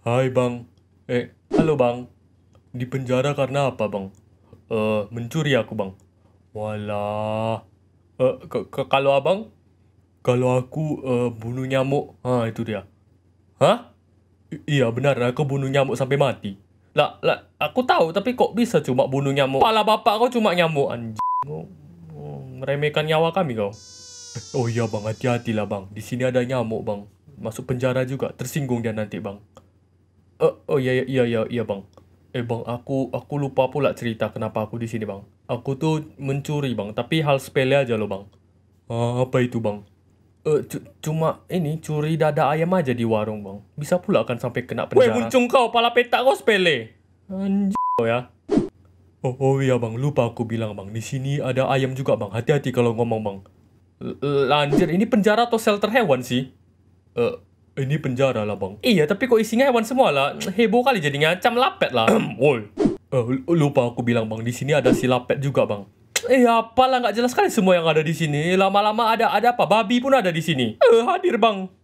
Hai bang, eh halo bang, di penjara karena apa bang? Eh uh, mencuri aku bang. Walah, uh, ke, ke kalau abang? Kalau aku uh, bunuh nyamuk, ha ah, itu dia. Hah? I iya benar, aku bunuh nyamuk sampai mati. Lah, lah, aku tahu tapi kok bisa cuma bunuh nyamuk? Pala bapak kau cuma nyamuk anjing. Oh, oh, meremehkan nyawa kami kau. Eh, oh iya bang, hati-hatilah bang. Di sini ada nyamuk bang. Masuk penjara juga, tersinggung dia nanti bang. Oh, oh iya iya iya ya bang. Eh bang, aku aku lupa pula cerita kenapa aku di sini bang. Aku tuh mencuri bang, tapi hal sepele aja loh bang. Uh, apa itu bang? Uh, cuma ini curi dada ayam aja di warung bang. Bisa pula kan sampai kena penjara. Weh muncung kau, pala petak kau sepele. Anjir kau ya. Oh, oh iya bang, lupa aku bilang bang. Di sini ada ayam juga bang. Hati-hati kalau ngomong bang. L Lanjir, ini penjara atau shelter hewan sih? Eh, uh, ini penjara lah bang. Iya, tapi kok isinya hewan semua lah. Heboh kali jadinya, cam lapet lah. Woi. Uh, lupa aku bilang bang, di sini ada si lapet juga bang. Eh apalah nggak jelas kali semua yang ada di sini. Lama-lama ada ada apa? Babi pun ada di sini. Eh, hadir bang.